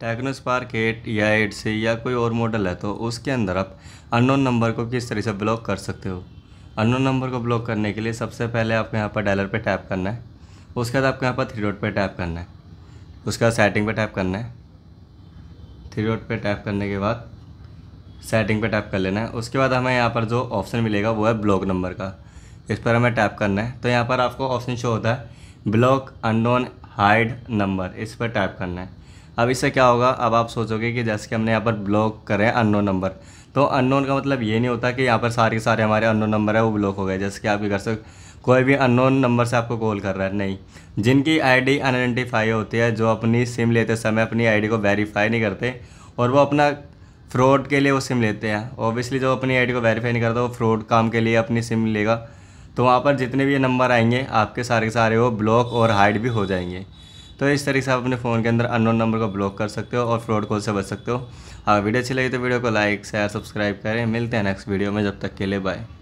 techno Spark eight या eight से या कोई और मॉडल है तो उसके अंदर आप अननोन नंबर को किस तरह से ब्लॉक कर सकते हो अननोन नंबर को ब्लॉक करने के लिए सबसे पहले आपको यहाँ पर डायलर पे टैप करना है उसके बाद आपको यहाँ पर थ्री डॉट पे टैप करना है उसके बाद सेटिंग पे टैप करना है थ्री डॉट पे टैप करने के बाद सेटिंग पे टैप कर लेना है उसके बाद हमें यहाँ पर जो ऑप्शन मिलेगा वो है ब्लॉक नंबर का इस पर हमें टैप करना है तो यहाँ पर आपको ऑप्शन शो होता है ब्लॉक अननोन हाइड नंबर इस पर टाइप करना है अब इससे क्या होगा अब आप सोचोगे कि जैसे कि हमने यहाँ पर ब्लॉक करें अननोन नंबर तो अननोन का मतलब ये नहीं होता कि यहाँ पर सारे सारे हमारे अननोन नंबर है वो ब्लॉक हो गए जैसे कि आपके घर से कोई भी अननोन नंबर से आपको कॉल कर रहा है नहीं जिनकी आईडी अनआइडेंटिफाई होती है जो अपनी सिम लेते समय अपनी आईडी को वेरीफाई नहीं करते और वो अपना फ्रॉड के लिए वो सिम लेते हैं ओबियसली जो अपनी डी को वेरीफाई नहीं करता वो फ्रॉड काम के लिए अपनी सिम लेगा तो वहाँ पर जितने भी ये नंबर आएंगे आपके सारे के सारे वो ब्लॉक और हाइड भी हो जाएंगे तो इस तरीके से आप अपने फ़ोन के अंदर अननोन नंबर को ब्लॉक कर सकते हो और फ्रॉड कॉल से बच सकते हो अगर हाँ, वीडियो अच्छी लगी तो वीडियो को लाइक शेयर सब्सक्राइब करें मिलते हैं नेक्स्ट वीडियो में जब तक के लिए बाय